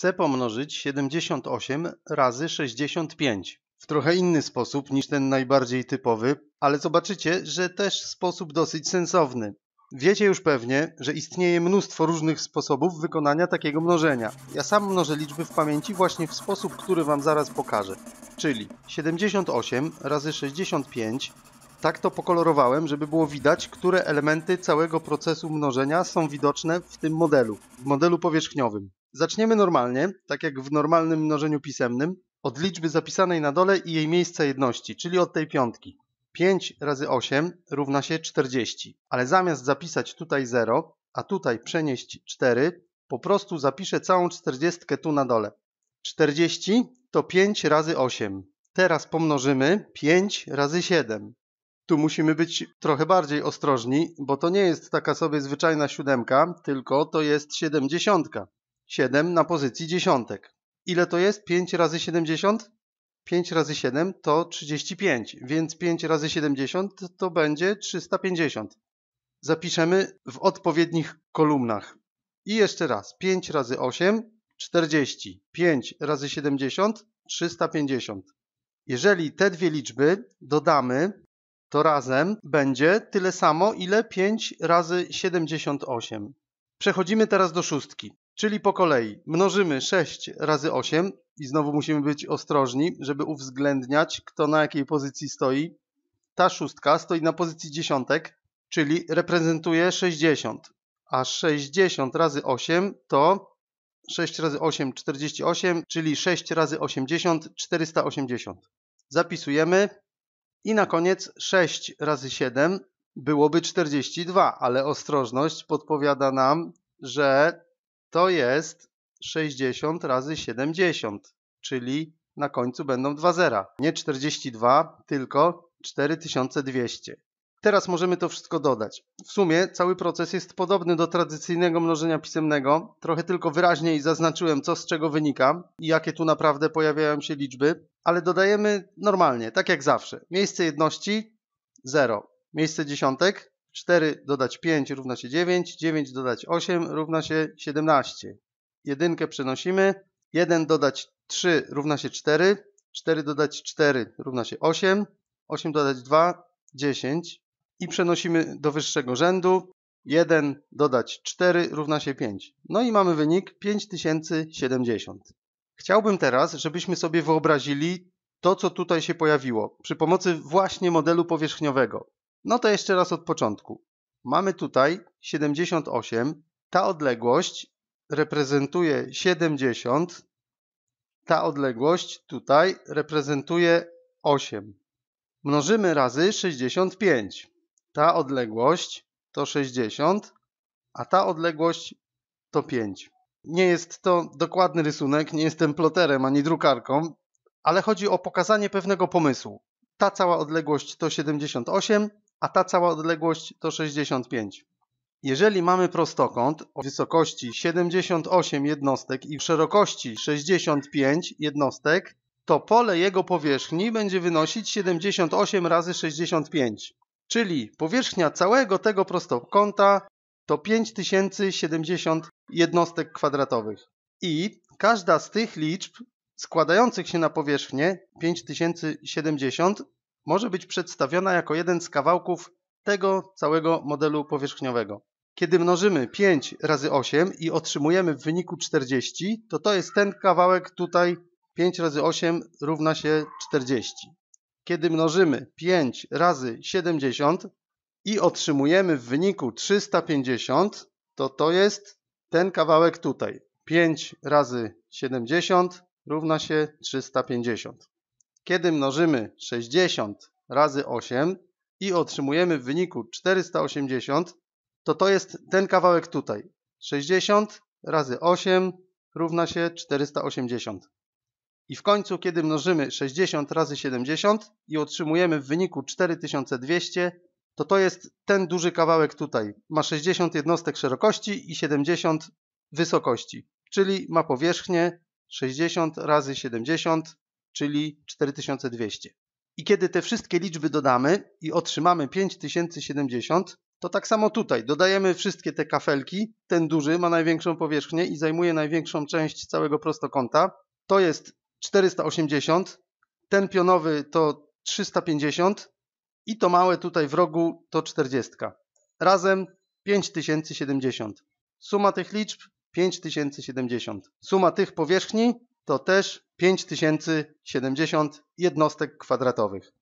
chcę pomnożyć 78 razy 65 w trochę inny sposób niż ten najbardziej typowy, ale zobaczycie, że też sposób dosyć sensowny. Wiecie już pewnie, że istnieje mnóstwo różnych sposobów wykonania takiego mnożenia. Ja sam mnożę liczby w pamięci właśnie w sposób, który Wam zaraz pokażę. Czyli 78 razy 65 tak to pokolorowałem, żeby było widać, które elementy całego procesu mnożenia są widoczne w tym modelu, w modelu powierzchniowym. Zaczniemy normalnie, tak jak w normalnym mnożeniu pisemnym, od liczby zapisanej na dole i jej miejsca jedności, czyli od tej piątki. 5 razy 8 równa się 40, ale zamiast zapisać tutaj 0, a tutaj przenieść 4, po prostu zapiszę całą 40 tu na dole. 40 to 5 razy 8. Teraz pomnożymy 5 razy 7. Tu musimy być trochę bardziej ostrożni, bo to nie jest taka sobie zwyczajna siódemka, tylko to jest siedemdziesiątka. 7 na pozycji dziesiątek. Ile to jest? 5 razy 70? 5 razy 7 to 35, więc 5 razy 70 to będzie 350. Zapiszemy w odpowiednich kolumnach. I jeszcze raz, 5 razy 8, 40, 5 razy 70, 350. Jeżeli te dwie liczby dodamy, to razem będzie tyle samo, ile 5 razy 78. Przechodzimy teraz do szóstki. Czyli po kolei mnożymy 6 razy 8 i znowu musimy być ostrożni, żeby uwzględniać, kto na jakiej pozycji stoi. Ta szóstka stoi na pozycji dziesiątek, czyli reprezentuje 60. A 60 razy 8 to 6 razy 8 48, czyli 6 razy 80 480. Zapisujemy i na koniec 6 razy 7 byłoby 42, ale ostrożność podpowiada nam, że to jest 60 razy 70, czyli na końcu będą dwa zera. Nie 42, tylko 4200. Teraz możemy to wszystko dodać. W sumie cały proces jest podobny do tradycyjnego mnożenia pisemnego. Trochę tylko wyraźniej zaznaczyłem, co z czego wynika i jakie tu naprawdę pojawiają się liczby, ale dodajemy normalnie, tak jak zawsze. Miejsce jedności 0, miejsce dziesiątek 4 dodać 5 równa się 9, 9 dodać 8 równa się 17. Jedynkę przenosimy, 1 dodać 3 równa się 4, 4 dodać 4 równa się 8, 8 dodać 2, 10 i przenosimy do wyższego rzędu, 1 dodać 4 równa się 5. No i mamy wynik 5070. Chciałbym teraz, żebyśmy sobie wyobrazili to, co tutaj się pojawiło, przy pomocy właśnie modelu powierzchniowego. No to jeszcze raz od początku. Mamy tutaj 78. Ta odległość reprezentuje 70. Ta odległość tutaj reprezentuje 8. Mnożymy razy 65. Ta odległość to 60, a ta odległość to 5. Nie jest to dokładny rysunek, nie jestem ploterem ani drukarką, ale chodzi o pokazanie pewnego pomysłu. Ta cała odległość to 78, a ta cała odległość to 65. Jeżeli mamy prostokąt o wysokości 78 jednostek i szerokości 65 jednostek, to pole jego powierzchni będzie wynosić 78 razy 65, czyli powierzchnia całego tego prostokąta to 5070 jednostek kwadratowych. I każda z tych liczb składających się na powierzchnię 5070 może być przedstawiona jako jeden z kawałków tego całego modelu powierzchniowego. Kiedy mnożymy 5 razy 8 i otrzymujemy w wyniku 40, to to jest ten kawałek tutaj 5 razy 8 równa się 40. Kiedy mnożymy 5 razy 70 i otrzymujemy w wyniku 350, to to jest ten kawałek tutaj. 5 razy 70 równa się 350 kiedy mnożymy 60 razy 8 i otrzymujemy w wyniku 480, to to jest ten kawałek tutaj. 60 razy 8 równa się 480. I w końcu, kiedy mnożymy 60 razy 70 i otrzymujemy w wyniku 4200, to to jest ten duży kawałek tutaj. Ma 60 jednostek szerokości i 70 wysokości, czyli ma powierzchnię 60 razy 70 czyli 4200. I kiedy te wszystkie liczby dodamy i otrzymamy 5070, to tak samo tutaj dodajemy wszystkie te kafelki. Ten duży ma największą powierzchnię i zajmuje największą część całego prostokąta. To jest 480, ten pionowy to 350 i to małe tutaj w rogu to 40. Razem 5070. Suma tych liczb 5070. Suma tych powierzchni to też 5070 jednostek kwadratowych.